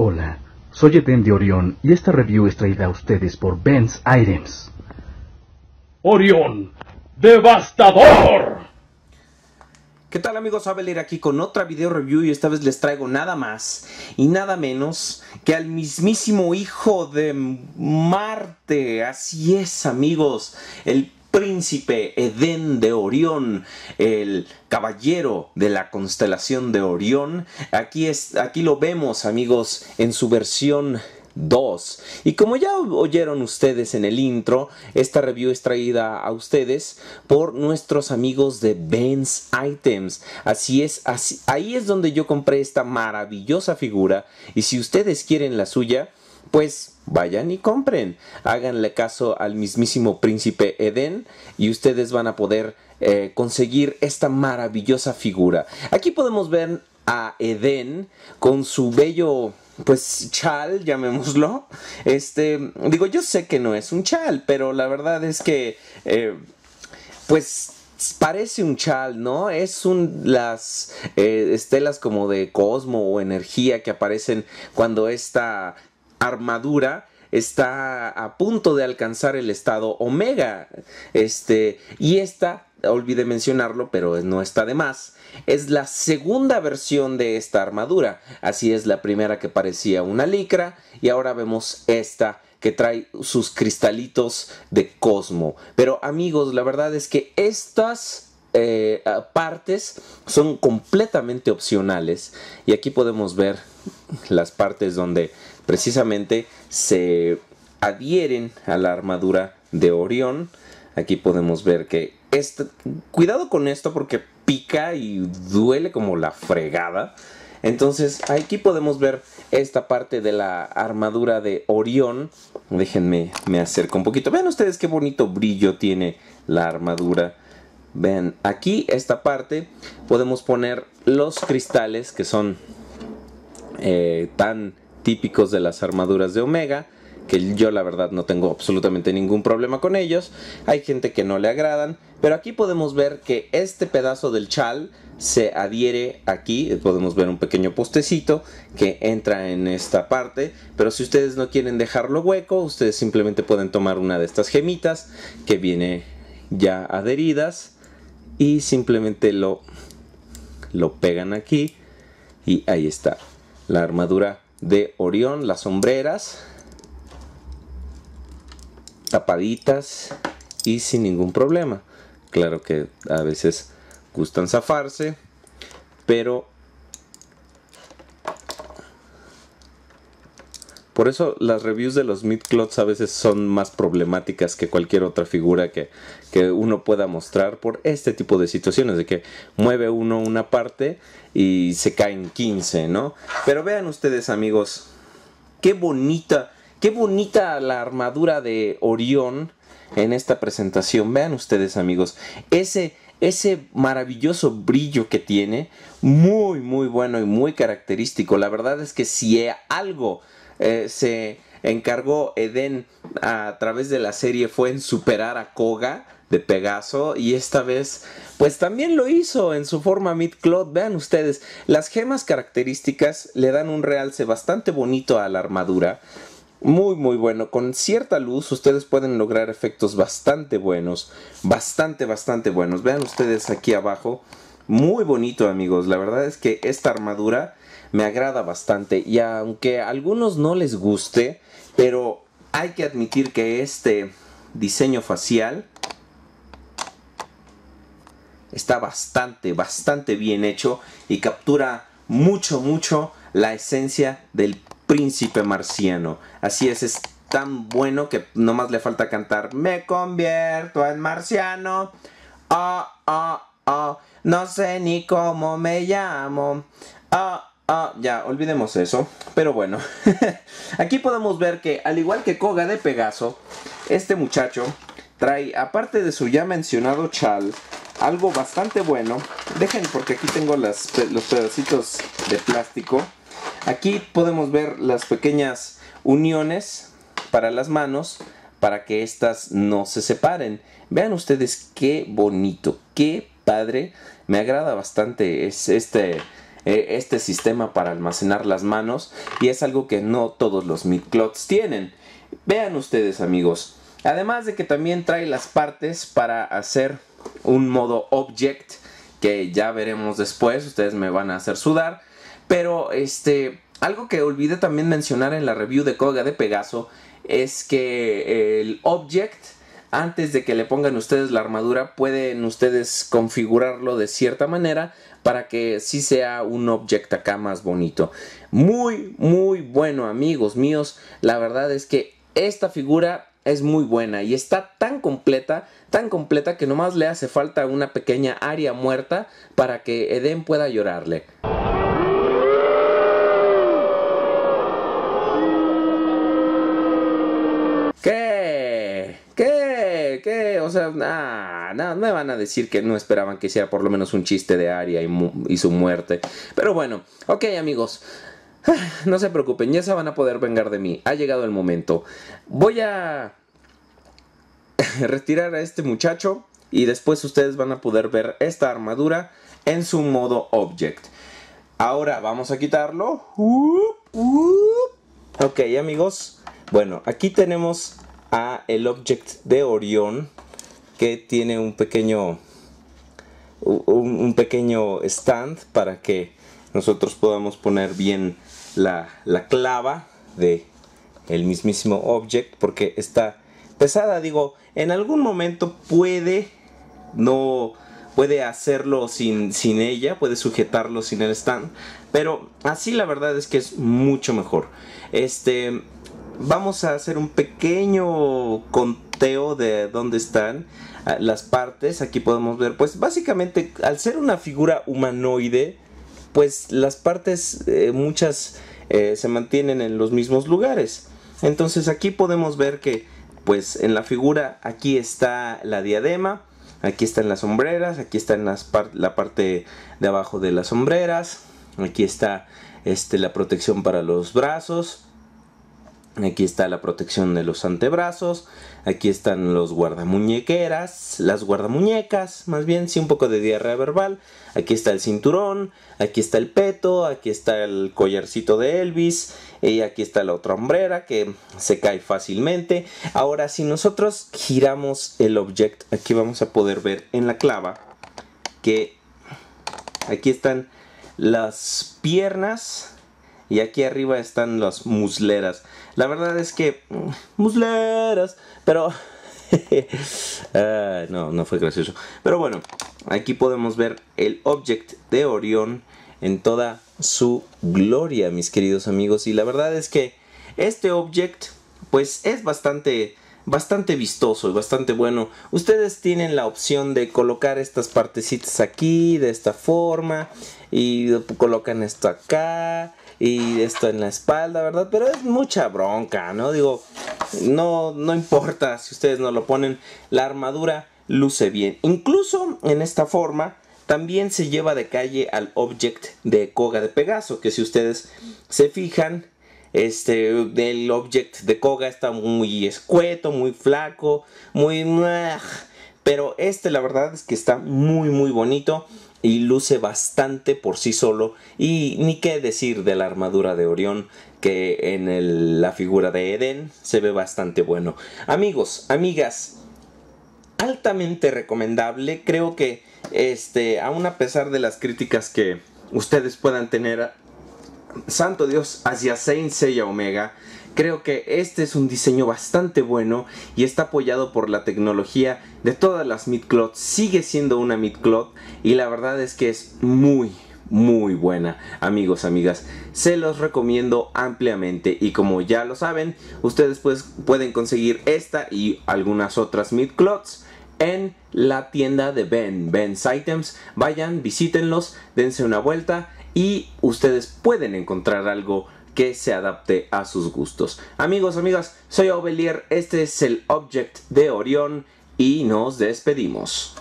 Hola, soy Eden de Orión y esta review es traída a ustedes por Ben's Items. Orión, devastador. ¿Qué tal amigos? Abel aquí con otra video review y esta vez les traigo nada más y nada menos que al mismísimo hijo de Marte. Así es amigos, el príncipe Edén de Orión, el caballero de la constelación de Orión. Aquí, es, aquí lo vemos, amigos, en su versión 2. Y como ya oyeron ustedes en el intro, esta review es traída a ustedes por nuestros amigos de Benz Items. Así es, así, ahí es donde yo compré esta maravillosa figura. Y si ustedes quieren la suya, pues vayan y compren. Háganle caso al mismísimo príncipe Edén y ustedes van a poder eh, conseguir esta maravillosa figura. Aquí podemos ver a Edén con su bello pues chal, llamémoslo. Este, digo, yo sé que no es un chal, pero la verdad es que eh, pues parece un chal, ¿no? Es un las eh, estelas como de cosmo o energía que aparecen cuando esta armadura está a punto de alcanzar el estado omega. Este, y esta, olvidé mencionarlo, pero no está de más, es la segunda versión de esta armadura. Así es la primera que parecía una licra y ahora vemos esta que trae sus cristalitos de cosmo. Pero amigos, la verdad es que estas eh, partes son completamente opcionales y aquí podemos ver las partes donde precisamente se adhieren a la armadura de Orión. Aquí podemos ver que este, cuidado con esto porque pica y duele como la fregada. Entonces aquí podemos ver esta parte de la armadura de Orión. Déjenme me acerco un poquito. Vean ustedes qué bonito brillo tiene la armadura. Vean, aquí esta parte podemos poner los cristales que son eh, tan típicos de las armaduras de Omega, que yo la verdad no tengo absolutamente ningún problema con ellos. Hay gente que no le agradan, pero aquí podemos ver que este pedazo del chal se adhiere aquí. Podemos ver un pequeño postecito que entra en esta parte, pero si ustedes no quieren dejarlo hueco, ustedes simplemente pueden tomar una de estas gemitas que viene ya adheridas y simplemente lo, lo pegan aquí y ahí está la armadura de Orión, las sombreras tapaditas y sin ningún problema. Claro que a veces gustan zafarse, pero Por eso las reviews de los Clots a veces son más problemáticas que cualquier otra figura que, uno pueda mostrar por este tipo de situaciones, de que mueve uno una parte y se caen 15, ¿no? Pero vean ustedes amigos, qué bonita, qué bonita la armadura de Orión en esta presentación. Vean ustedes amigos, ese ese maravilloso brillo que tiene, muy muy bueno y muy característico. La verdad es que si algo eh, se encargó Eden a través de la serie fue en superar a Koga de Pegaso y esta vez pues también lo hizo en su forma mid cloth vean ustedes las gemas características le dan un realce bastante bonito a la armadura muy muy bueno con cierta luz ustedes pueden lograr efectos bastante buenos bastante bastante buenos vean ustedes aquí abajo muy bonito amigos la verdad es que esta armadura me agrada bastante y aunque a algunos no les guste, pero hay que admitir que este diseño facial está bastante, bastante bien hecho y captura mucho, mucho la esencia del príncipe marciano. Así es, es tan bueno que nomás le falta cantar Me convierto en marciano. Oh, oh, oh, no sé ni cómo me llamo. Oh, Ah, ya, olvidemos eso. Pero bueno, aquí podemos ver que al igual que Koga de Pegaso, este muchacho trae, aparte de su ya mencionado chal, algo bastante bueno. Dejen porque aquí tengo los pedacitos de plástico. Aquí podemos ver las pequeñas uniones para las manos para que éstas no se separen. Vean ustedes qué bonito, qué padre. Me agrada bastante este eh, este sistema para almacenar las manos y es algo que no todos los midclots tienen. Vean ustedes amigos, además de que también trae las partes para hacer un modo object que ya veremos después, ustedes me van a hacer sudar, pero este algo que olvidé también mencionar en la review de Koga de Pegaso es que el object antes de que le pongan ustedes la armadura pueden ustedes configurarlo de cierta manera para que sí sea un object acá más bonito. Muy, muy bueno amigos míos, la verdad es que esta figura es muy buena y está tan completa, tan completa que nomás le hace falta una pequeña área muerta para que Eden pueda llorarle. o sea, nada, me van a decir que no esperaban que sea por lo menos un chiste de Aria y, su muerte. Pero bueno, ok amigos. No se preocupen, ya se van a poder vengar de mí. Ha llegado el momento. Voy a retirar a este muchacho y después ustedes van a poder ver esta armadura en su modo object. Ahora vamos a quitarlo. Ok amigos, bueno, aquí tenemos a el object de Orión que tiene un pequeño, un, pequeño stand para que nosotros podamos poner bien la, clava de el mismísimo object porque está pesada digo en algún momento puede no puede hacerlo sin, sin, ella, puede sujetarlo sin el stand. Pero así la verdad es que es mucho mejor. Este, vamos a hacer un pequeño control de dónde están ah, las partes. Aquí podemos ver, pues básicamente al ser una figura humanoide, pues las partes eh, muchas eh, se mantienen en los mismos lugares. Entonces aquí podemos ver que pues en la figura aquí está la diadema, aquí están las sombreras, aquí está la parte de abajo de las sombreras, aquí está este, la protección para los brazos, Aquí está la protección de los antebrazos. Aquí están los guardamuñequeras, las guardamuñecas, más bien, sí, un poco de diarrea verbal. Aquí está el cinturón, aquí está el peto, aquí está el collarcito de Elvis, y aquí está la otra hombrera que se cae fácilmente. Ahora, si nosotros giramos el objeto, aquí vamos a poder ver en la clava que aquí están las piernas, y aquí arriba están las musleras. La verdad es que... Mm, musleras. Pero... Ah, no, no fue gracioso. Pero bueno, aquí podemos ver el object de Orión en toda su gloria, mis queridos amigos. Y la verdad es que este object, pues es bastante bastante vistoso y bastante bueno. Ustedes tienen la opción de colocar estas partecitas aquí, de esta forma, y colocan esto acá, y esto en la espalda, ¿verdad? Pero es mucha bronca, ¿no? Digo, no, no importa si ustedes no lo ponen, la armadura luce bien. Incluso en esta forma, también se lleva de calle al object de coga de Pegaso, que si ustedes se fijan, este, el object de Koga está muy escueto, muy flaco, muy... Ah, pero este la verdad es que está muy muy bonito y luce bastante por sí solo y ni qué decir de la armadura de Orión que en la figura de Eden se ve bastante bueno. Amigos, amigas, altamente recomendable, creo que este, aun a pesar de las críticas que ustedes puedan tener santo Dios hacia Saint Seya Omega, creo que este es un diseño bastante bueno y está apoyado por la tecnología de todas las midcloths. Sigue siendo una midcloth y la verdad es que es muy, muy buena. Amigos, amigas, se los recomiendo ampliamente y como ya lo saben, ustedes pues pueden conseguir esta y algunas otras midcloths en la tienda de Ben, Ben's Items. Vayan, visítenlos, dense una vuelta y ustedes pueden encontrar algo que se adapte a sus gustos. Amigos, amigas, soy Ovelier, este es el Object de Orión y nos despedimos.